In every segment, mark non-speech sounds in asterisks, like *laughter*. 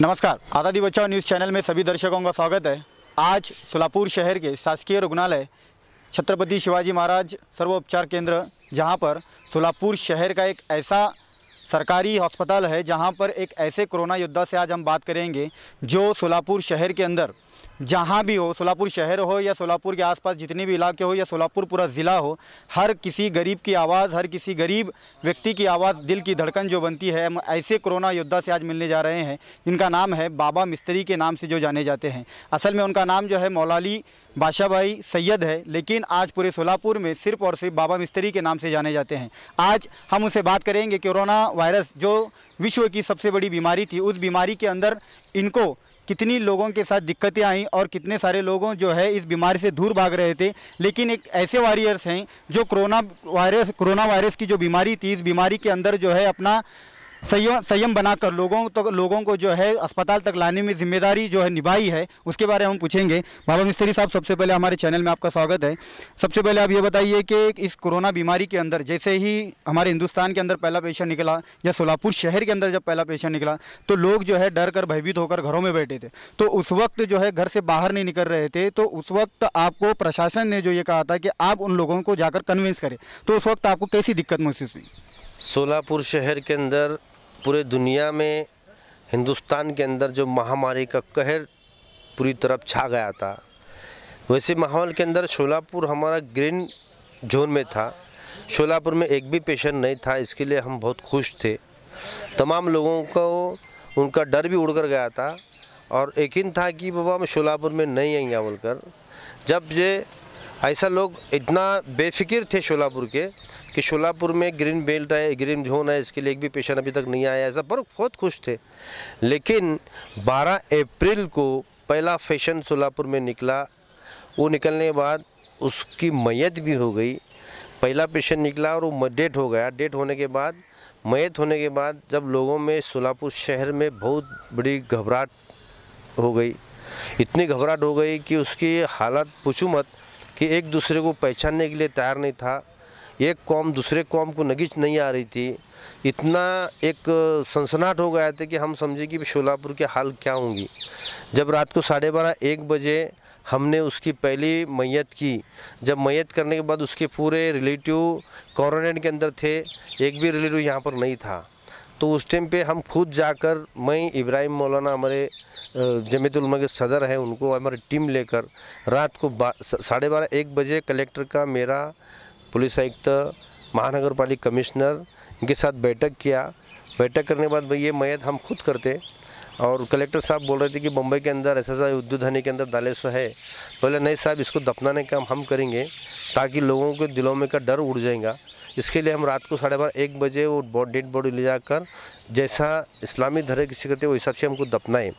नमस्कार आज़ादी बचाओ न्यूज़ चैनल में सभी दर्शकों का स्वागत है आज सोलापुर शहर के शासकीय रुग्णालय छत्रपति शिवाजी महाराज सर्वोपचार केंद्र जहां पर सोलापुर शहर का एक ऐसा सरकारी अस्पताल है जहां पर एक ऐसे कोरोना योद्धा से आज हम बात करेंगे जो सोलापुर शहर के अंदर जहाँ भी हो सोलापुर शहर हो या सोलापुर के आसपास जितने भी इलाके हो या सोलापुर पूरा ज़िला हो हर किसी गरीब की आवाज़ हर किसी गरीब व्यक्ति की आवाज़ दिल की धड़कन जो बनती है हम ऐसे कोरोना योद्धा से आज मिलने जा रहे हैं इनका नाम है बाबा मिस्त्री के नाम से जो जाने जाते हैं असल में उनका नाम जो है मौलाली बादशाह भाई सैयद है लेकिन आज पूरे सोलापुर में सिर्फ और सिर्फ बाबा मिस्त्री के नाम से जाने जाते हैं आज हम उनसे बात करेंगे कोरोना वायरस जो विश्व की सबसे बड़ी बीमारी थी उस बीमारी के अंदर इनको कितनी लोगों के साथ दिक्कतें आई और कितने सारे लोगों जो है इस बीमारी से दूर भाग रहे थे लेकिन एक ऐसे वॉरियर्स हैं जो कोरोना वायरस कोरोना वायरस की जो बीमारी थी इस बीमारी के अंदर जो है अपना संयम संयम बनाकर लोगों तो लोगों को जो है अस्पताल तक लाने में जिम्मेदारी जो है निभाई है उसके बारे में हम पूछेंगे बाबा मिस्त्री साहब सबसे पहले हमारे चैनल में आपका स्वागत है सबसे पहले आप ये बताइए कि इस कोरोना बीमारी के अंदर जैसे ही हमारे हिंदुस्तान के अंदर पहला पेशेंट निकला या सोलापुर शहर के अंदर जब पहला पेशेंट निकला तो लोग जो है डर कर भयभीत होकर घरों में बैठे थे तो उस वक्त जो है घर से बाहर नहीं निकल रहे थे तो उस वक्त आपको प्रशासन ने जो ये कहा था कि आप उन लोगों को जाकर कन्विंस करें तो उस वक्त आपको कैसी दिक्कत महसूस हुई सोलापुर शहर के अंदर पूरे दुनिया में हिंदुस्तान के अंदर जो महामारी का कहर पूरी तरफ छा गया था वैसे माहौल के अंदर सोलापुर हमारा ग्रीन जोन में था सोलापुर में एक भी पेशेंट नहीं था इसके लिए हम बहुत खुश थे तमाम लोगों को उनका डर भी उड़ कर गया था और यकीन था कि बाबा मैं सोलापुर में नहीं आएंगे बोलकर जब ये ऐसा लोग इतना बेफिक्र थे शोलापुर के कि शोलापुर में ग्रीन बेल्ट है ग्रीन जोन है इसके लिए एक भी पेशेंट अभी तक नहीं आया ऐसा पर बहुत खुश थे लेकिन 12 अप्रैल को पहला फैशन सोलापुर में निकला वो निकलने के बाद उसकी मैत भी हो गई पहला पेशेंट निकला और वो डेट हो गया डेट होने के बाद मैयत होने के बाद जब लोगों में सोलापुर शहर में बहुत बड़ी घबराहट हो गई इतनी घबराहट हो गई कि उसकी हालत पूछू मत कि एक दूसरे को पहचानने के लिए तैयार नहीं था एक कौम दूसरे कौम को नगीच नहीं आ रही थी इतना एक सनसनाट हो गया था कि हम समझे कि शोलापुर के हाल क्या होंगी जब रात को साढ़े बारह एक बजे हमने उसकी पहली मैयत की जब मैयत करने के बाद उसके पूरे रिलेटिव कॉरोनेट के अंदर थे एक भी रिलेटिव यहाँ पर नहीं था तो उस टाइम पे हम खुद जाकर मैं इब्राहिम मौलाना हमारे जमीतुलम के सदर हैं उनको हमारी टीम लेकर रात को साढ़े बारह एक बजे कलेक्टर का मेरा पुलिस आयुक्त महानगर पालिक कमिश्नर इनके साथ बैठक किया बैठक करने के बाद भाई ये मैयत हम खुद करते और कलेक्टर साहब बोल रहे थे कि बम्बई के अंदर ऐसा एस उद्योधानी के अंदर सो है बोले नहीं साहब इसको दफनाने का हम करेंगे ताकि लोगों के दिलों में का डर उड़ जाएगा इसके लिए हम रात को साढ़े बारह एक बजे वो डेड बॉडी ले जाकर जैसा इस्लामी धरे किसी करते वो हिसाब से हमको दफनाएं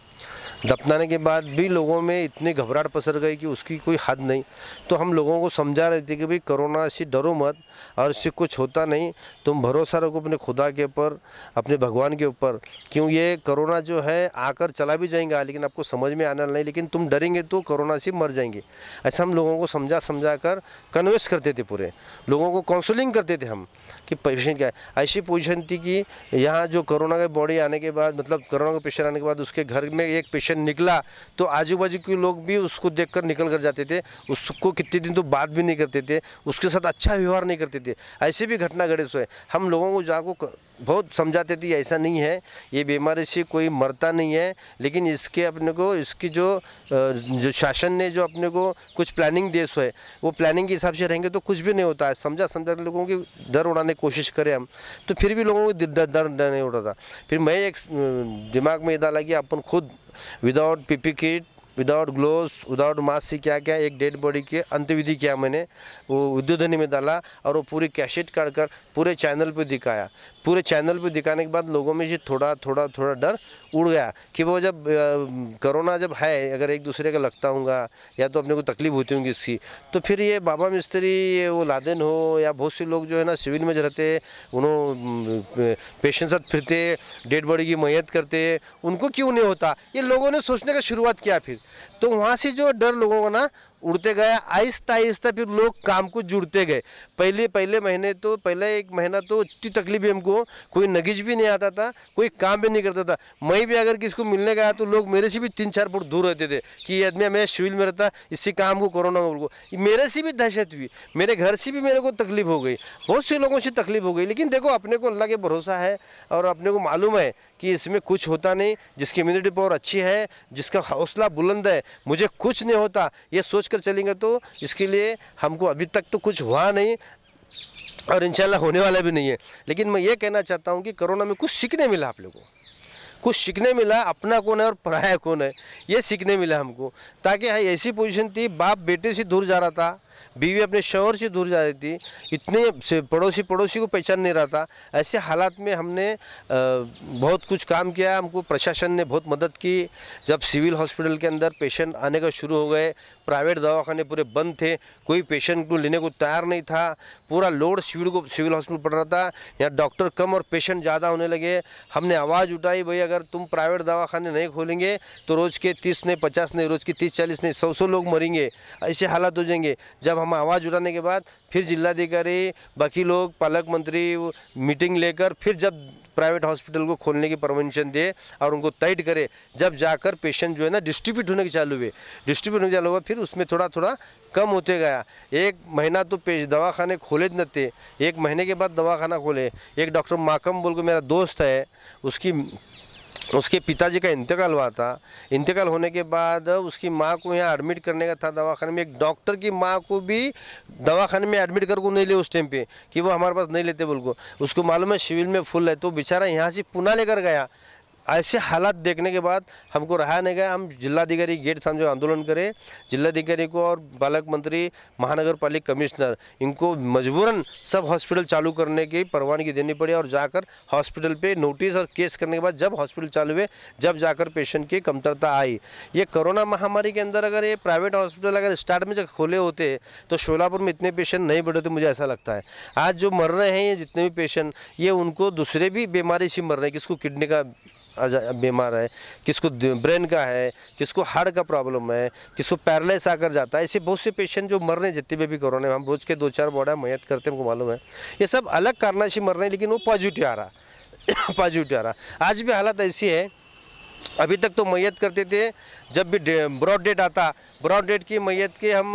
दफनाने के बाद भी लोगों में इतनी घबराहट पसर गई कि उसकी कोई हद नहीं तो हम लोगों को समझा रहे थे कि भाई कोरोना से डरो मत और इससे कुछ होता नहीं तुम भरोसा रखो अपने खुदा के ऊपर अपने भगवान के ऊपर क्यों ये कोरोना जो है आकर चला भी जाएगा लेकिन आपको समझ में आना नहीं लेकिन तुम डरेंगे तो कोरोना से मर जाएंगे ऐसा हम लोगों को समझा समझा कर कन्वेंस करते थे पूरे लोगों को काउंसलिंग करते थे हम कि पेशेंट क्या है ऐसी पोजिशन थी कि यहाँ जो कोरोना के बॉडी आने के बाद मतलब कोरोना का पेशेंट आने के बाद उसके घर में एक पेशेंट क्वेश्चन निकला तो आजू बाजू के लोग भी उसको देख कर निकल कर जाते थे उसको कितने दिन तो बात भी नहीं करते थे उसके साथ अच्छा व्यवहार नहीं करते थे ऐसे भी घटना घटित हुए हम लोगों को जाकर बहुत समझाते थे ऐसा नहीं है ये बीमारी से कोई मरता नहीं है लेकिन इसके अपने को इसकी जो जो शासन ने जो अपने को कुछ प्लानिंग देश है वो प्लानिंग के हिसाब से रहेंगे तो कुछ भी नहीं होता है समझा समझा लोगों की डर उड़ाने की कोशिश करें हम तो फिर भी लोगों को डर डर नहीं उड़ाता फिर मैं एक दिमाग में ये डाला कि अपन खुद without PP kit without glove without mask से क्या क्या एक डेड बॉडी के अंत्यविधि किया मैंने वो उद्योधनी में डाला और वो पूरी कैसेट काट कर पूरे चैनल पे दिखाया पूरे चैनल पे दिखाने के बाद लोगों में जो थोड़ा थोड़ा थोड़ा डर उड़ गया कि वो जब कोरोना जब है अगर एक दूसरे का लगता होगा या तो अपने को तकलीफ होती होंगी इसकी तो फिर ये बाबा मिस्त्री ये वो लादेन हो या बहुत से लोग जो है ना सिविल में रहते उन्होंने पेशेंट साथ फिरते डेड बॉडी की मैयत करते उनको क्यों नहीं होता ये लोगों ने सोचने का शुरुआत किया फिर तो वहाँ से जो डर लोगों को ना उड़ते गए आहिस्ता आहिस्ता फिर लोग काम को जुड़ते गए पहले पहले महीने तो पहला एक महीना तो इतनी तकलीफ है हमको कोई नगीज भी नहीं आता था कोई काम भी नहीं करता था मैं भी अगर को मिलने गया तो लोग मेरे से भी तीन चार फुट दूर रहते थे कि ये आदमी हमें सिविल में रहता इससे काम को कोरोना को मेरे से भी दहशत हुई मेरे घर से भी मेरे को तकलीफ हो गई बहुत से लोगों से तकलीफ हो गई लेकिन देखो अपने को अल्लाह के भरोसा है और अपने को मालूम है कि इसमें कुछ होता नहीं जिसकी इम्यूनिटी पावर अच्छी है जिसका हौसला बुलंद है मुझे कुछ नहीं होता ये सोचकर लेकर चलेंगे तो इसके लिए हमको अभी तक तो कुछ हुआ नहीं और इंशाल्लाह होने वाला भी नहीं है लेकिन मैं ये कहना चाहता हूँ कि कोरोना में कुछ सीखने मिला आप लोगों को कुछ सीखने मिला अपना कौन है और पढ़ाया कौन है ये सीखने मिला हमको ताकि हाई ऐसी पोजीशन थी बाप बेटे से दूर जा रहा था बीवी अपने शोहर से दूर जा रही थी इतने से पड़ोसी पड़ोसी को पहचान नहीं रहा था ऐसे हालात में हमने बहुत कुछ काम किया हमको प्रशासन ने बहुत मदद की जब सिविल हॉस्पिटल के अंदर पेशेंट आने का शुरू हो गए प्राइवेट दवाखाने पूरे बंद थे कोई पेशेंट को लेने को तैयार नहीं था पूरा लोड सिविल को सिविल हॉस्पिटल पड़ रहा था यहाँ डॉक्टर कम और पेशेंट ज़्यादा होने लगे हमने आवाज़ उठाई भाई अगर तुम प्राइवेट दवाखाने नहीं खोलेंगे तो रोज़ के तीस नहीं पचास नहीं रोज़ के तीस चालीस नहीं सौ सौ लोग मरेंगे ऐसे हालात हो जाएंगे जब हम आवाज़ उठाने के बाद फिर जिलाधिकारी बाकी लोग पालक मंत्री मीटिंग लेकर फिर जब प्राइवेट हॉस्पिटल को खोलने की परमिशन दे और उनको टाइट करे जब जाकर पेशेंट जो है ना डिस्ट्रीब्यूट होने के चालू हुए डिस्ट्रीब्यूट होने के चालू हुआ फिर उसमें थोड़ा थोड़ा कम होते गया एक महीना तो पेश दवाखाने खोले न थे एक महीने के बाद दवाखाना खोले एक डॉक्टर माकम बोल के मेरा दोस्त है उसकी उसके पिताजी का इंतकाल हुआ था इंतकाल होने के बाद उसकी माँ को यहाँ एडमिट करने का था दवाखाने में एक डॉक्टर की माँ को भी दवाखाने में एडमिट करके नहीं ले उस टाइम पे कि वो हमारे पास नहीं लेते बोल को उसको मालूम है सिविल में फुल है तो बेचारा यहाँ से पुना लेकर गया ऐसे हालात देखने के बाद हमको रहा नहीं गया हम जिलाधिकारी गेट सामने आंदोलन करें जिलाधिकारी को और बालक मंत्री महानगर पालिक कमिश्नर इनको मजबूरन सब हॉस्पिटल चालू करने की परवानगी देनी पड़ी और जाकर हॉस्पिटल पे नोटिस और केस करने के बाद जब हॉस्पिटल चालू हुए जब जाकर पेशेंट की कमतरता आई ये कोरोना महामारी के अंदर अगर ये प्राइवेट हॉस्पिटल अगर स्टार्ट में जब खोले होते तो शोलापुर में इतने पेशेंट नहीं बढ़े तो मुझे ऐसा लगता है आज जो मर रहे हैं ये जितने भी पेशेंट ये उनको दूसरे भी बीमारी से मर रहे हैं किसको किडनी का बीमार है किसको ब्रेन का है किसको हार्ट का प्रॉब्लम है किसको पैरलाइस आकर जाता है ऐसे बहुत से पेशेंट जो मर रहे हैं जितने भी भी कोरोना में हम रोज के दो चार बॉडा मेहनत करते हैं उनको मालूम है ये सब अलग कारण से मर रहे हैं लेकिन वो पॉजिटिव आ रहा पॉजिटिव *coughs* आ रहा आज भी हालत ऐसी है अभी तक तो मैयत करते थे जब भी ब्रॉड डेट आता ब्रॉड डेट की मैयत के हम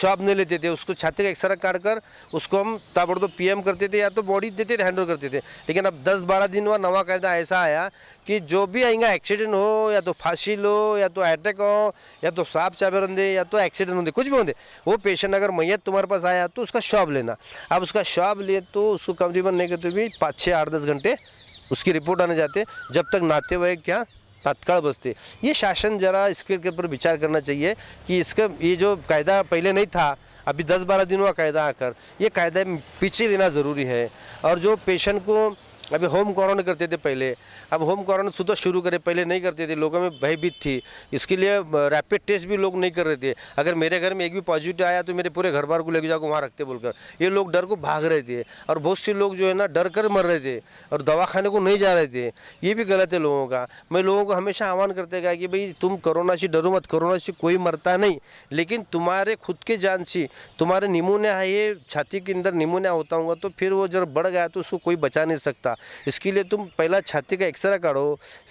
शॉप नहीं लेते थे उसको छाती का एक्सरे काट कर उसको हम पी पीएम करते थे या तो बॉडी देते थे हैंडल करते थे लेकिन अब 10-12 दिन हुआ नवा कायदा ऐसा आया कि जो भी आएगा एक्सीडेंट हो या तो फांसी लो या तो अटैक हो या तो साफ चाबर दे या तो एक्सीडेंट होंगे कुछ भी होंगे वो पेशेंट अगर मैयत तुम्हारे पास आया तो उसका शॉप लेना अब उसका शॉप ले तो उसको कम नहीं करते भी पाँच छः आठ दस घंटे उसकी रिपोर्ट आने जाते जब तक नाते हुए क्या तत्काल बचते ये शासन जरा इसके ऊपर विचार करना चाहिए कि इसका ये जो कायदा पहले नहीं था अभी 10-12 दिनों का कायदा आकर ये कायदा पीछे देना ज़रूरी है और जो पेशेंट को अभी होम कॉरन करते थे पहले अब होम कॉरन सुधा शुरू करे पहले नहीं करते थे लोगों में भयभीत थी इसके लिए रैपिड टेस्ट भी लोग नहीं कर रहे थे अगर मेरे घर में एक भी पॉजिटिव आया तो मेरे पूरे घर बार को लेके जाकर वहाँ रखते बोलकर ये लोग डर को भाग रहे थे और बहुत से लोग जो है ना डर कर मर रहे थे और दवा खाने को नहीं जा रहे थे ये भी गलत है लोगों का मैं लोगों को हमेशा आह्वान करते गया कि भाई तुम करोना से डरो मत करोना से कोई मरता नहीं लेकिन तुम्हारे खुद के जान से तुम्हारे निमोनिया है ये छाती के अंदर निमोनिया होता होगा तो फिर वो जब बढ़ गया तो उसको कोई बचा नहीं सकता था इसके लिए तुम पहला छाती का एक्सरे करो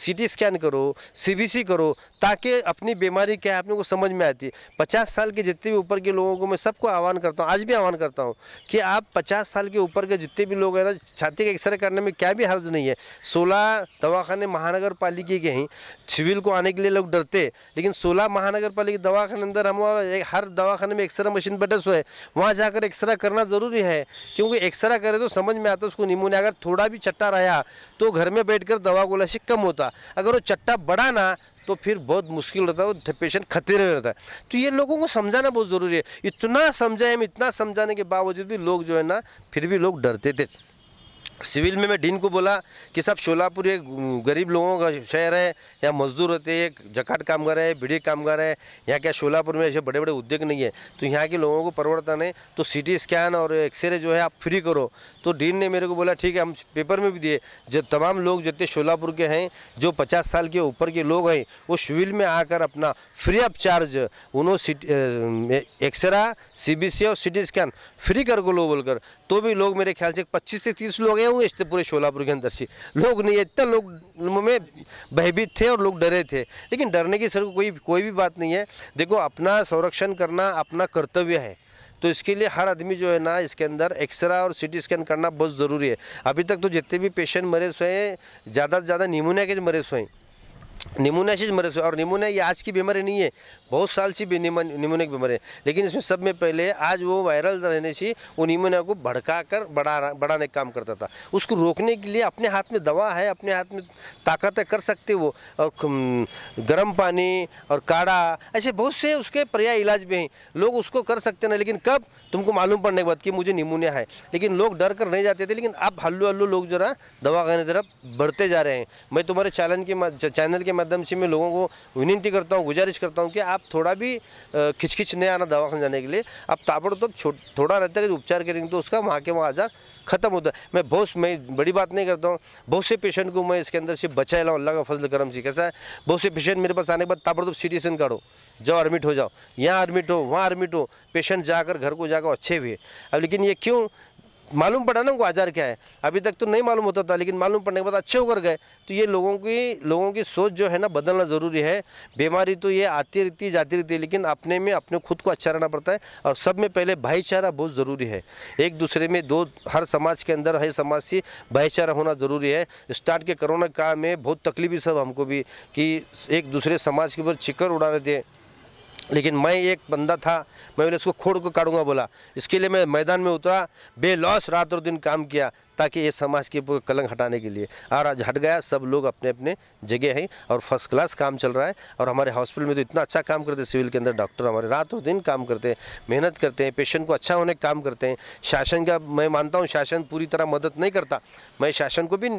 सीटी स्कैन करो सीबीसी करो ताकि अपनी बीमारी क्या है अपने को समझ में आती है पचास साल के जितने भी ऊपर के लोगों को मैं सबको आह्वान करता हूँ आज भी आह्वान करता हूँ कि आप पचास साल के ऊपर के जितने भी लोग हैं ना छाती का एक्सरे करने में क्या भी हर्ज नहीं है सोलह दवाखाने महानगर पालिके के हैं सिविल को आने के लिए लोग डरते लेकिन सोलह महानगर पालिका दवाखाने अंदर हम हर दवाखाने में एक्सरे मशीन बटस हुए वहाँ जाकर एक्सरे करना ज़रूरी है क्योंकि एक्सरे करे तो समझ में आता है उसको निमोनिया अगर थोड़ा भी चट्टा रहा तो घर में बैठकर दवा गोला से कम होता अगर वो चट्टा बढ़ा ना तो फिर बहुत मुश्किल रहता है वो पेशेंट खतरे में रहता है तो ये लोगों को समझाना बहुत ज़रूरी है इतना समझाए हम इतना समझाने के बावजूद भी लोग जो है ना फिर भी लोग डरते थे सिविल में मैं डीन को बोला कि साहब शोलापुर एक गरीब लोगों का शहर है या मजदूर होते हैं जकाट कामगार है बीड़ी कामगार है यहाँ क्या शोलापुर में ऐसे बड़े बड़े उद्योग नहीं है तो यहाँ के लोगों को परवड़ता नहीं तो सी स्कैन और एक्सरे जो है आप फ्री करो तो डीन ने मेरे को बोला ठीक है हम पेपर में भी दिए जो तमाम लोग जितने शोलापुर के हैं जो पचास साल के ऊपर के लोग हैं वो सिविल में आकर अपना फ्री ऑफ चार्ज उन्होंने एक्सरा सी और सिटी स्कैन फ्री कर को लो बोलकर तो भी लोग मेरे ख्याल से पच्चीस से तीस लोग हैं इस पूरे शोलापुर के अंदर से लोग नहीं है इतना लोग में भयभीत थे और लोग डरे थे लेकिन डरने की सर कोई कोई भी बात नहीं है देखो अपना संरक्षण करना अपना कर्तव्य है तो इसके लिए हर आदमी जो है ना इसके अंदर एक्सरा और सी स्कैन करना बहुत ज़रूरी है अभी तक तो जितने भी पेशेंट मरीज हुए हैं ज़्यादा से ज़्यादा निमोनिया के मरीज हुए हैं निमोनिया चीज़ मरे और निमोनिया ये आज की बीमारी नहीं है बहुत साल से निमोनिया की बीमारी है लेकिन इसमें सब में पहले आज वो वायरल रहने से वो निमोनिया को भड़का कर बढ़ा बढ़ाने का काम करता था उसको रोकने के लिए अपने हाथ में दवा है अपने हाथ में ताकत है कर सकते वो और गर्म पानी और काढ़ा ऐसे बहुत से उसके पर्याय इलाज भी हैं लोग उसको कर सकते ना लेकिन कब तुमको मालूम पड़ने के बाद कि मुझे निमोनिया है लेकिन लोग डर कर नहीं जाते थे लेकिन अब हल्लू हल्लू लोग जरा दवा खाने तरफ बढ़ते जा रहे हैं मैं तुम्हारे चैनल के चैनल के के माध्यम से मैं लोगों को विनती करता हूँ गुजारिश करता हूँ कि आप थोड़ा भी खिचखिच नहीं आना दवाखाना जाने के लिए आप ताबड़तोब तो थोड़ा रहता है कि उपचार करेंगे तो उसका वहाँ के वहाँ आज़ार ख़त्म होता है मैं बहुत मैं बड़ी बात नहीं करता हूँ बहुत से पेशेंट को मैं इसके अंदर से बचा लाऊँ अल्लाह का फजल करम से कैसा है बहुत से पेशेंट मेरे पास आने के बाद ताबड़तोब सीरियसन काढ़ो जाओ एडमिट हो जाओ यहाँ एडमिट हो वहाँ एडमिट हो पेशेंट जाकर घर को जाकर अच्छे हुए अब लेकिन ये क्यों मालूम पड़ा ना उनको आज़ार क्या है अभी तक तो नहीं मालूम होता था लेकिन मालूम पड़ने के बाद अच्छे होकर गए तो ये लोगों की लोगों की सोच जो है ना बदलना ज़रूरी है बीमारी तो ये आती रहती जाती रहती है लेकिन अपने में अपने खुद को अच्छा रहना पड़ता है और सब में पहले भाईचारा बहुत ज़रूरी है एक दूसरे में दो हर समाज के अंदर हर समाज से भाईचारा होना ज़रूरी है स्टार्ट के कोरोना काल में बहुत तकलीफ सब हमको भी कि एक दूसरे समाज के ऊपर चिकर उड़ा रहे थे लेकिन मैं एक बंदा था मैं उन्हें उसको खोड़ को काटूंगा बोला इसके लिए मैं मैदान में उतरा बेलॉस रात और दिन काम किया ताकि ये समाज के पूरे कलंक हटाने के लिए और आज हट गया सब लोग अपने अपने जगह हैं और फर्स्ट क्लास काम चल रहा है और हमारे हॉस्पिटल में तो इतना अच्छा काम करते हैं सिविल के अंदर डॉक्टर हमारे रात और दिन काम करते हैं मेहनत करते हैं पेशेंट को अच्छा होने का काम करते हैं शासन का मैं मानता हूँ शासन पूरी तरह मदद नहीं करता मैं शासन को भी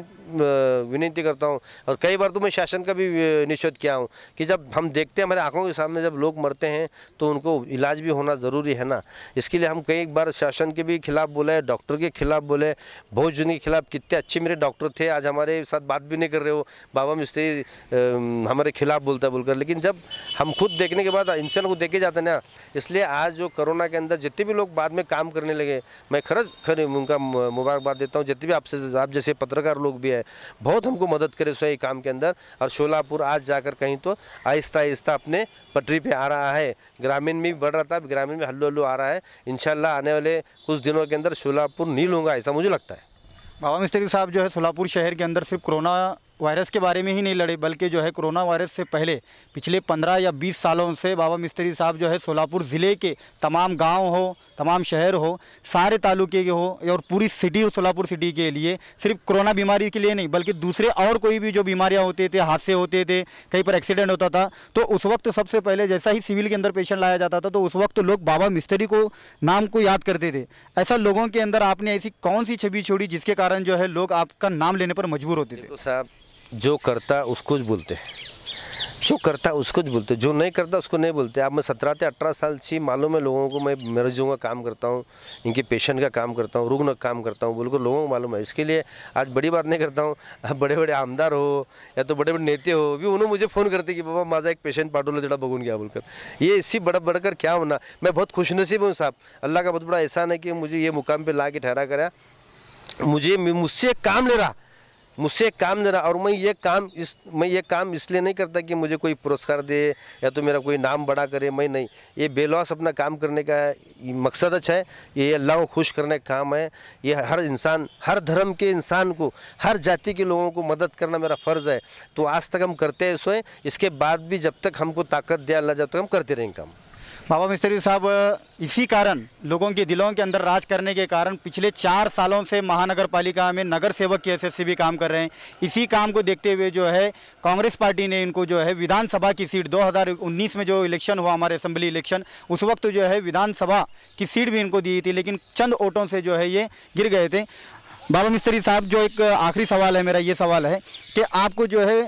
विनती करता हूँ और कई बार तो मैं शासन का भी निषेध किया हूँ कि जब हम देखते हैं हमारे आँखों के सामने जब लोग मरते हैं तो उनको इलाज भी होना ज़रूरी है ना इसके लिए हम कई बार शासन के भी खिलाफ़ बोले डॉक्टर के खिलाफ़ बोले बहुत मुझुन के खिलाफ कितने अच्छे मेरे डॉक्टर थे आज हमारे साथ बात भी नहीं कर रहे हो बाबा मिस्त्री हमारे खिलाफ बोलता है बोलकर लेकिन जब हम खुद देखने के बाद इंसान को देखे जाते ना इसलिए आज जो कोरोना के अंदर जितने भी लोग बाद में काम करने लगे मैं खरच खर उनका मुबारकबाद देता हूँ जितने भी आपसे आप जैसे पत्रकार लोग भी हैं बहुत हमको मदद करे सो काम के अंदर और शोलापुर आज जाकर कहीं तो आहिस्ता आहिस्ता अपने पटरी पर आ रहा है ग्रामीण में भी बढ़ रहा था ग्रामीण में हल्लू हल्लू आ रहा है इन आने वाले कुछ दिनों के अंदर शोलापुर नील होगा ऐसा मुझे लगता है बाबा मिस्त्री साहब जो है सोलापुर शहर के अंदर सिर्फ कोरोना वायरस के बारे में ही नहीं लड़े बल्कि जो है कोरोना वायरस से पहले पिछले 15 या 20 सालों से बाबा मिस्त्री साहब जो है सोलापुर ज़िले के तमाम गांव हो तमाम शहर हो सारे तालुके के हो और पूरी सिटी हो सोलापुर सिटी के लिए सिर्फ कोरोना बीमारी के लिए नहीं बल्कि दूसरे और कोई भी जो बीमारियाँ होते थे हादसे होते थे कहीं पर एक्सीडेंट होता था तो उस वक्त सबसे पहले जैसा ही सिविल के अंदर पेशेंट लाया जाता था तो उस वक्त लोग बाबा मिस्त्री को नाम को याद करते थे ऐसा लोगों के अंदर आपने ऐसी कौन सी छवि छोड़ी जिसके कारण जो है लोग आपका नाम लेने पर मजबूर होते थे साहब जो करता उसको बोलते हैं जो करता उसको बोलते जो नहीं करता उसको नहीं बोलते अब मैं सत्रह से अठारह साल से मालूम है लोगों को मैं मरीजों का काम करता हूँ इनके पेशेंट का काम करता हूँ रुग्ण का काम करता हूँ बिल्कुल लोगों को मालूम है इसके लिए आज बड़ी बात नहीं करता हूँ आप बड़े बड़े आमदार हो या तो बड़े बड़े नेते हो भी उन्होंने मुझे फ़ोन करते कि बाबा माजा एक पेशेंट पाटोलो जड़ा बगून गया बोलकर ये इसी बड़ा बढ़कर क्या होना मैं बहुत खुशनसीब हूँ साहब अल्लाह का बहुत बड़ा एहसान है कि मुझे ये मुकाम पर ला के ठहरा करा मुझे मुझसे काम ले रहा मुझसे काम रहा और मैं ये काम इस मैं ये काम इसलिए नहीं करता कि मुझे कोई पुरस्कार दे या तो मेरा कोई नाम बड़ा करे मैं नहीं ये बेलॉस अपना काम करने का मकसद अच्छा है ये अल्लाह को खुश करने का काम है ये हर इंसान हर धर्म के इंसान को हर जाति के लोगों को मदद करना मेरा फ़र्ज़ है तो आज तक हम करते हैं सोए इसके बाद भी जब तक हमको ताकत दिया अल्लाह जब तक हम करते रहेंगे काम बाबा मिस्त्री साहब इसी कारण लोगों के दिलों के अंदर राज करने के कारण पिछले चार सालों से महानगर पालिका में नगर सेवक की एस भी काम कर रहे हैं इसी काम को देखते हुए जो है कांग्रेस पार्टी ने इनको जो है विधानसभा की सीट 2019 में जो इलेक्शन हुआ हमारे असेंबली इलेक्शन उस वक्त जो है विधानसभा की सीट भी इनको दी थी लेकिन चंद वोटों से जो है ये गिर गए थे बाबा मिस्त्री साहब जो एक आखिरी सवाल है मेरा ये सवाल है कि आपको जो है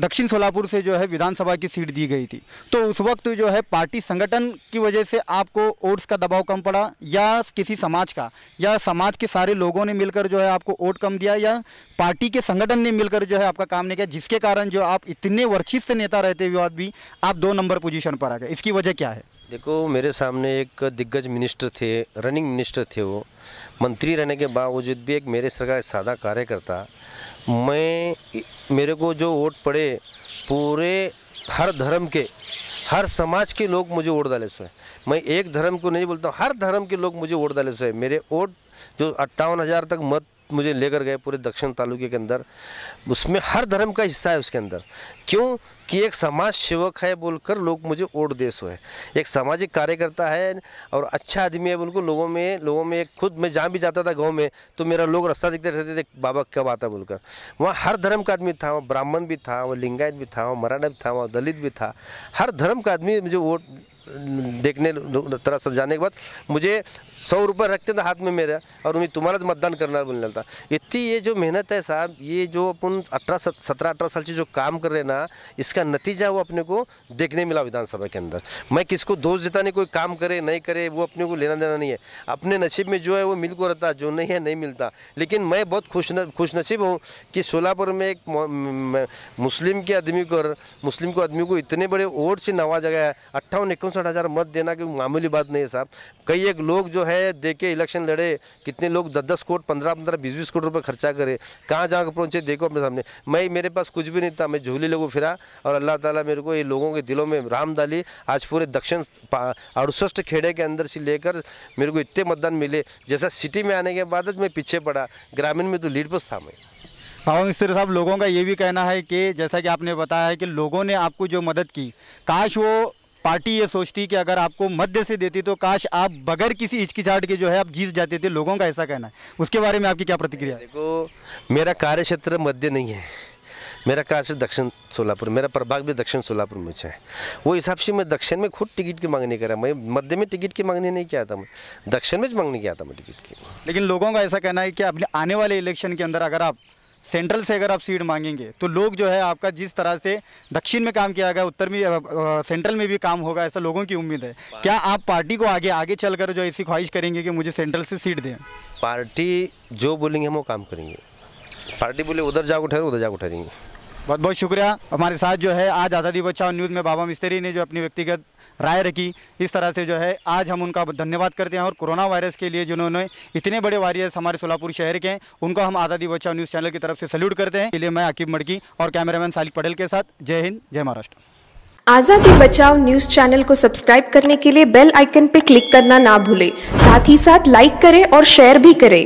दक्षिण सोलापुर से जो है विधानसभा की सीट दी गई थी तो उस वक्त जो है पार्टी संगठन की वजह से आपको वोट्स का दबाव कम पड़ा या किसी समाज का या समाज के सारे लोगों ने मिलकर जो है आपको वोट कम दिया या पार्टी के संगठन ने मिलकर जो है आपका काम नहीं किया जिसके कारण जो आप इतने वर्चिस्त नेता रहते हुए भी आप दो नंबर पोजिशन पर आ गए इसकी वजह क्या है देखो मेरे सामने एक दिग्गज मिनिस्टर थे रनिंग मिनिस्टर थे वो मंत्री रहने के बावजूद भी एक मेरे सरकार सादा कार्यकर्ता मैं मेरे को जो वोट पड़े पूरे हर धर्म के हर समाज के लोग मुझे वोट डाले सो है मैं एक धर्म को नहीं बोलता हूँ हर धर्म के लोग मुझे वोट डाले सो है मेरे वोट जो अट्ठावन हज़ार तक मत मुझे लेकर गए पूरे दक्षिण तालुके के अंदर उसमें हर धर्म का हिस्सा है उसके अंदर क्यों कि एक समाज सेवक है बोलकर लोग मुझे वोट दे सो है एक सामाजिक कार्यकर्ता है और अच्छा आदमी है बोलकर लोगों में लोगों में खुद मैं जहाँ भी जाता था गाँव में तो मेरा लोग रास्ता दिखते रहते थे बाबा कब आता बोलकर वहाँ हर धर्म का आदमी था वहाँ ब्राह्मण भी था वो लिंगायत भी था वहाँ मराठा भी था वहाँ दलित भी था हर धर्म का आदमी मुझे वोट देखने तरह से जाने के बाद मुझे सौ रुपये रखते थे तो हाथ में मेरा और उन्हें तुम्हारा मतदान करना बोलने लगता इतनी ये जो मेहनत है साहब ये जो अपन अठारह सत्रह अठारह साल से जो काम कर रहे ना इसका नतीजा वो अपने को देखने मिला विधानसभा के अंदर मैं किसको दोष देता नहीं कोई काम करे नहीं करे वो अपने को लेना देना नहीं है अपने नसीब में जो है वो मिल को रहता जो नहीं है नहीं मिलता लेकिन मैं बहुत खुश न, खुश नसीब हूँ कि सोलापुर में एक मुस्लिम के आदमी को मुस्लिम को आदमी को इतने बड़े वोट से नवाजा गया है अट्ठावन इक्कीस चौंसठ हज़ार मत देना कोई मामूली बात नहीं है साहब कई एक लोग जो है देखे इलेक्शन लड़े कितने लोग दस दस कोट पंद्रह पंद्रह बीस बीस कोट रुपए खर्चा करे कहाँ जाकर पहुँचे देखो अपने सामने मैं मेरे पास कुछ भी नहीं था मैं झूली लोगों फिरा और अल्लाह ताला मेरे को ये लोगों के दिलों में राम डाली आज पूरे दक्षिण अड़सठ खेड़े के अंदर से लेकर मेरे को इतने मतदान मिले जैसा सिटी में आने के बाद मैं पीछे पड़ा ग्रामीण में तो लीड पर था मैं बाबा मिस्त्र साहब लोगों का ये भी कहना है कि जैसा कि आपने बताया है कि लोगों ने आपको जो मदद की काश वो पार्टी ये सोचती कि अगर आपको मध्य से देती तो काश आप बगैर किसी हिचकिचाहट के जो है आप जीत जाते थे लोगों का ऐसा कहना है उसके बारे में आपकी क्या प्रतिक्रिया देखो मेरा कार्य क्षेत्र मध्य नहीं है मेरा कार्य दक्षिण सोलापुर मेरा प्रभाग भी दक्षिण सोलापुर में है वो हिसाब से मैं दक्षिण में खुद टिकट की मांगने करा मैं मध्य में टिकट की मांगने नहीं किया था मैं दक्षिण में मांगने किया था मैं टिकट की लेकिन लोगों का ऐसा कहना है कि आने वाले इलेक्शन के अंदर अगर आप सेंट्रल से अगर आप सीट मांगेंगे तो लोग जो है आपका जिस तरह से दक्षिण में काम किया गया उत्तर में सेंट्रल में भी काम होगा ऐसा लोगों की उम्मीद है क्या आप पार्टी को आगे आगे चलकर जो ऐसी ख्वाहिश करेंगे कि मुझे सेंट्रल से सीट दें पार्टी जो बोलेंगे हम वो काम करेंगे पार्टी बोले उधर जाकर ठहरो उधर जाकर ठहरेंगे बहुत बहुत शुक्रिया हमारे साथ जो है आज आज़ादी बचाओ न्यूज़ में बाबा मिस्त्री ने जो अपनी व्यक्तिगत राय रखी इस तरह से जो है आज हम उनका धन्यवाद करते हैं और कोरोना वायरस के लिए जिन्होंने इतने बड़े वॉरियर्स हमारे सोलापुर शहर के हैं उनको हम आज़ादी बचाओ न्यूज़ चैनल की तरफ से सल्यूट करते हैं इसलिए मैं आकिब मड़की और कैमरामैन सालिक पटेल के साथ जय हिंद जय महाराष्ट्र आजादी बचाओ न्यूज चैनल को सब्सक्राइब करने के लिए बेल आइकन पर क्लिक करना ना भूले साथ ही साथ लाइक करें और शेयर भी करें